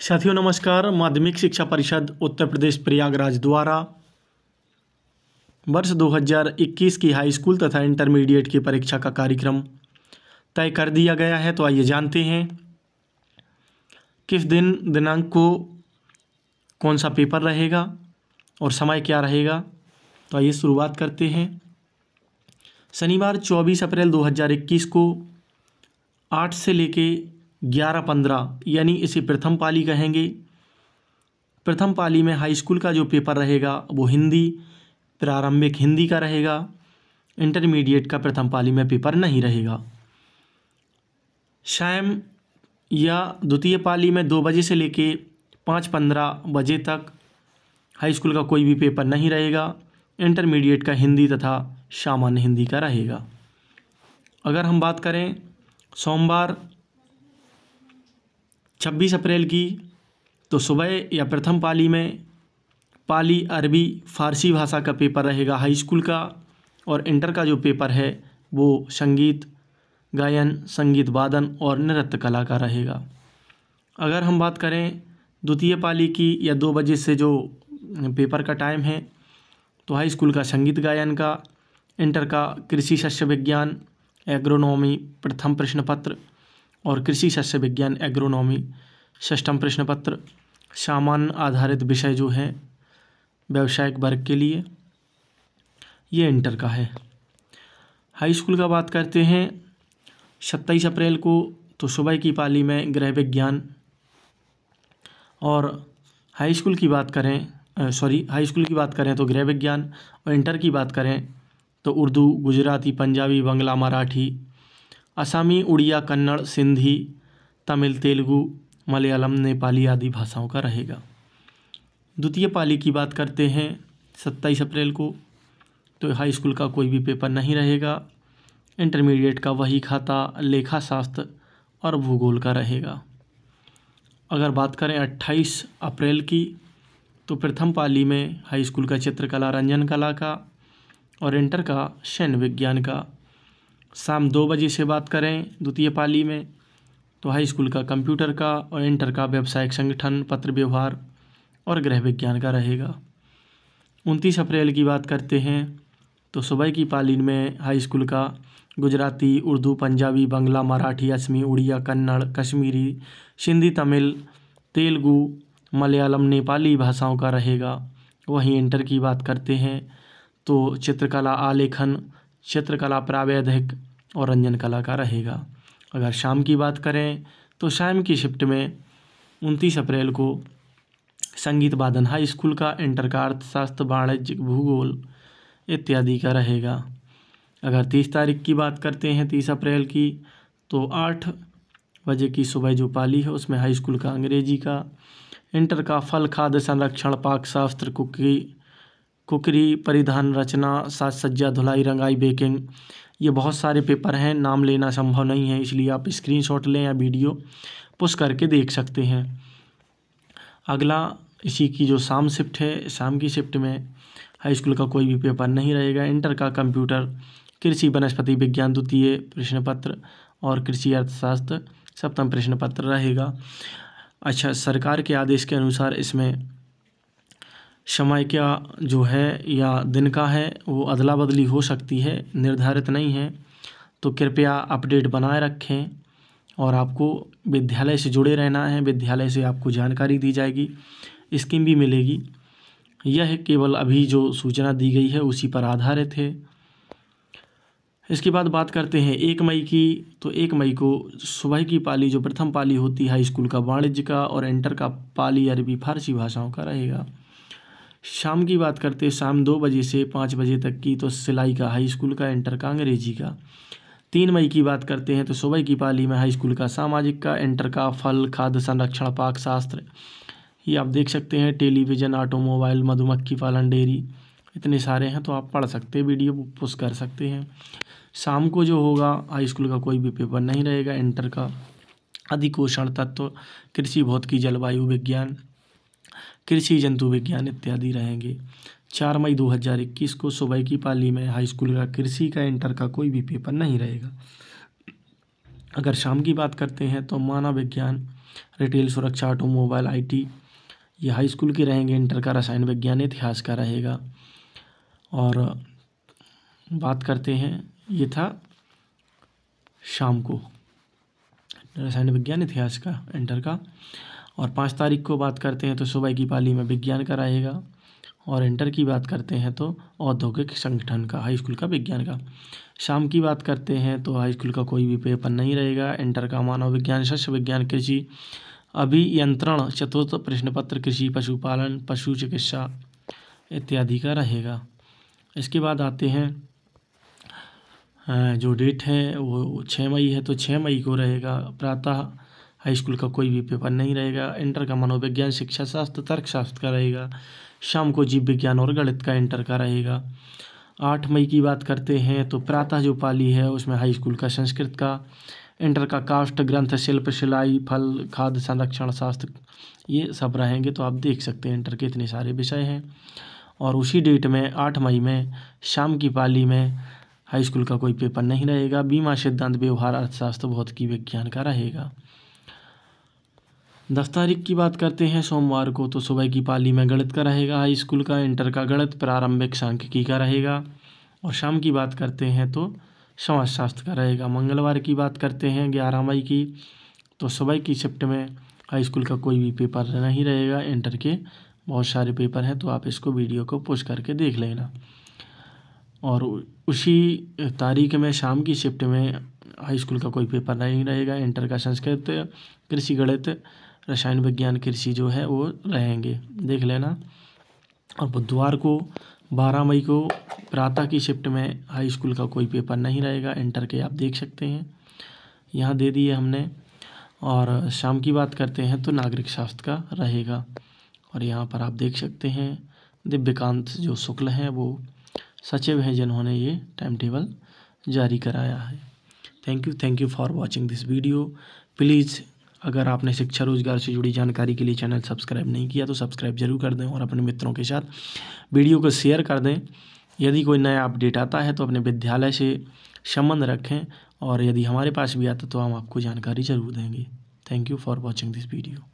साथियों नमस्कार माध्यमिक शिक्षा परिषद उत्तर प्रदेश प्रयागराज द्वारा वर्ष 2021 की हाई स्कूल तथा इंटरमीडिएट की परीक्षा का कार्यक्रम तय कर दिया गया है तो आइए जानते हैं किस दिन दिनांक को कौन सा पेपर रहेगा और समय क्या रहेगा तो आइए शुरुआत करते हैं शनिवार 24 अप्रैल 2021 को आठ से लेके ग्यारह पंद्रह यानी इसे प्रथम पाली कहेंगे प्रथम पाली में हाई स्कूल का जो पेपर रहेगा वो हिंदी प्रारंभिक हिंदी का रहेगा इंटरमीडिएट का प्रथम पाली में पेपर नहीं रहेगा शाम या द्वितीय पाली में दो बजे से लेके पाँच पंद्रह बजे तक हाई स्कूल का कोई भी पेपर नहीं रहेगा इंटरमीडिएट का हिंदी तथा सामान्य हिंदी का रहेगा अगर हम बात करें सोमवार छब्बीस अप्रैल की तो सुबह या प्रथम पाली में पाली अरबी फारसी भाषा का पेपर रहेगा हाई स्कूल का और इंटर का जो पेपर है वो संगीत गायन संगीत वादन और नृत्य कला का रहेगा अगर हम बात करें द्वितीय पाली की या दो बजे से जो पेपर का टाइम है तो हाई स्कूल का संगीत गायन का इंटर का कृषि शस्य विज्ञान एग्रोनॉमी प्रथम प्रश्न पत्र और कृषि शस्य विज्ञान एग्रोनॉमी षष्टम प्रश्न पत्र सामान्य आधारित विषय जो है व्यावसायिक वर्ग के लिए ये इंटर का है हाई स्कूल का बात करते हैं सत्ताईस अप्रैल को तो सुबह की पाली में गृह विज्ञान और हाई स्कूल की बात करें सॉरी हाई स्कूल की बात करें तो गृह विज्ञान और इंटर की बात करें तो उर्दू गुजराती पंजाबी बंगला मराठी असामी उड़िया कन्नड़ सिंधी तमिल तेलुगु मलयालम नेपाली आदि भाषाओं का रहेगा द्वितीय पाली की बात करते हैं सत्ताईस अप्रैल को तो हाई स्कूल का कोई भी पेपर नहीं रहेगा इंटरमीडिएट का वही खाता लेखा शास्त्र और भूगोल का रहेगा अगर बात करें 28 अप्रैल की तो प्रथम पाली में हाई स्कूल का चित्रकला रंजन कला का और इंटर का सैन्य विज्ञान का शाम दो बजे से बात करें द्वितीय पाली में तो हाई स्कूल का कंप्यूटर का और इंटर का व्यावसायिक संगठन पत्र व्यवहार और गृह विज्ञान का रहेगा उनतीस अप्रैल की बात करते हैं तो सुबह की पाली में हाई स्कूल का गुजराती उर्दू पंजाबी बंगला मराठी असमी उड़िया कन्नड़ कश्मीरी सिंधी तमिल तेलुगु मलयालम नेपाली भाषाओं का रहेगा वहीं इंटर की बात करते हैं तो चित्रकला आलेखन चित्रकला प्रावैधिक और रंजन कला का रहेगा अगर शाम की बात करें तो शाम की शिफ्ट में उनतीस अप्रैल को संगीत बादन हाई स्कूल का इंटर का अर्थशास्त्र वाणिज्य भूगोल इत्यादि का रहेगा अगर तीस तारीख की बात करते हैं तीस अप्रैल की तो आठ बजे की सुबह जो पाली है उसमें हाई स्कूल का अंग्रेजी का इंटर का फल खाद्य संरक्षण पाक शास्त्र कुकी कुकरी परिधान रचना साज सज्जा धुलाई रंगाई बेकिंग ये बहुत सारे पेपर हैं नाम लेना संभव नहीं है इसलिए आप स्क्रीनशॉट लें या वीडियो पुश करके देख सकते हैं अगला इसी की जो शाम शिफ्ट है शाम की शिफ्ट में हाई स्कूल का कोई भी पेपर नहीं रहेगा इंटर का कंप्यूटर कृषि वनस्पति विज्ञान द्वितीय प्रश्न पत्र और कृषि अर्थशास्त्र सप्तम प्रश्न पत्र रहेगा अच्छा सरकार के आदेश के अनुसार इसमें समय क्या जो है या दिन का है वो अदला बदली हो सकती है निर्धारित नहीं है तो कृपया अपडेट बनाए रखें और आपको विद्यालय से जुड़े रहना है विद्यालय से आपको जानकारी दी जाएगी स्कीम भी मिलेगी यह केवल अभी जो सूचना दी गई है उसी पर आधारित है इसके बाद बात करते हैं एक मई की तो एक मई को सुबह की पाली जो प्रथम पाली होती है हाई स्कूल का वाणिज्य का और इंटर का पाली अरबी फारसी भाषाओं का रहेगा शाम की बात करते हैं शाम दो बजे से पाँच बजे तक की तो सिलाई का हाई स्कूल का इंटर का अंग्रेजी का तीन मई की बात करते हैं तो सुबह की पाली में हाई स्कूल का सामाजिक का इंटर का फल खाद्य संरक्षण पाक शास्त्र ये आप देख सकते हैं टेलीविज़न ऑटोमोबाइल मधुमक्खी पालन डेयरी इतने सारे हैं तो आप पढ़ सकते हैं वीडियो पुश कर सकते हैं शाम को जो होगा हाई स्कूल का कोई भी पेपर नहीं रहेगा इंटर का अधिकोषण तत्व कृषि भौतिकी जलवायु विज्ञान कृषि जंतु विज्ञान इत्यादि रहेंगे चार मई 2021 को सुबह की पाली में हाई स्कूल का कृषि का इंटर का कोई भी पेपर नहीं रहेगा अगर शाम की बात करते हैं तो मानव विज्ञान रिटेल सुरक्षा ऑटोमोबाइल आईटी ये हाई स्कूल के रहेंगे इंटर का रसायन विज्ञान इतिहास का रहेगा और बात करते हैं ये था शाम को रसायन विज्ञान इतिहास का इंटर का और पाँच तारीख को बात करते हैं तो सुबह की पाली में विज्ञान का रहेगा और इंटर की बात करते हैं तो औद्योगिक संगठन का हाई स्कूल का विज्ञान का शाम की बात करते हैं तो हाई स्कूल का कोई भी पेपर नहीं रहेगा इंटर का मानव विज्ञान शस्य विज्ञान कृषि अभियंत्रण चतुर्थ प्रश्न पत्र कृषि पशुपालन पशु चिकित्सा इत्यादि का रहेगा इसके बाद आते हैं जो डेट है वो छः मई है तो छः मई को रहेगा प्रातः हाई स्कूल का कोई भी पेपर नहीं रहेगा इंटर का मनोविज्ञान शिक्षा शास्त्र तर्कशास्त्र का रहेगा शाम को जीव विज्ञान और गणित का इंटर का रहेगा आठ मई की बात करते हैं तो प्रातः जो पाली है उसमें हाई स्कूल का संस्कृत का इंटर का काष्ठ ग्रंथ शिल्प सिलाई फल खाद्य संरक्षण शास्त्र ये सब रहेंगे तो आप देख सकते हैं इंटर के इतने सारे विषय हैं और उसी डेट में आठ मई में शाम की पाली में हाई स्कूल का कोई पेपर नहीं रहेगा बीमा सिद्धांत व्यवहार अर्थशास्त्र भौतिकी विज्ञान का रहेगा दस तारीख की बात करते हैं सोमवार को तो सुबह की पाली में गणित का रहेगा हाई स्कूल का इंटर का गणित प्रारंभिक सांख्यिकी का रहेगा और शाम की बात करते हैं तो समाजशास्त्र का रहेगा मंगलवार की बात करते हैं ग्यारह मई की तो सुबह की शिफ्ट में हाई स्कूल का कोई भी पेपर नहीं रहेगा इंटर के बहुत सारे पेपर हैं तो आप इसको वीडियो को पोस्ट करके देख लेना और उसी तारीख में शाम की शिफ्ट में हाई स्कूल का कोई पेपर नहीं रहेगा इंटर का संस्कृत कृषि गणित रसायन विज्ञान कृषि जो है वो रहेंगे देख लेना और बुधवार को बारह मई को प्रातः की शिफ्ट में हाई स्कूल का कोई पेपर नहीं रहेगा इंटर के आप देख सकते हैं यहाँ दे दिए हमने और शाम की बात करते हैं तो नागरिक शास्त्र का रहेगा और यहाँ पर आप देख सकते हैं दिव्यकांत जो शुक्ल हैं वो सचिव हैं जिन्होंने ये टाइम टेबल जारी कराया है thank you thank you for watching this video please अगर आपने शिक्षा रोजगार से जुड़ी जानकारी के लिए चैनल सब्सक्राइब नहीं किया तो सब्सक्राइब जरूर कर दें और अपने मित्रों के साथ वीडियो को शेयर कर दें यदि कोई नया अपडेट आता है तो अपने विद्यालय से संबंध रखें और यदि हमारे पास भी आता तो हम आपको जानकारी जरूर देंगे thank you for watching this video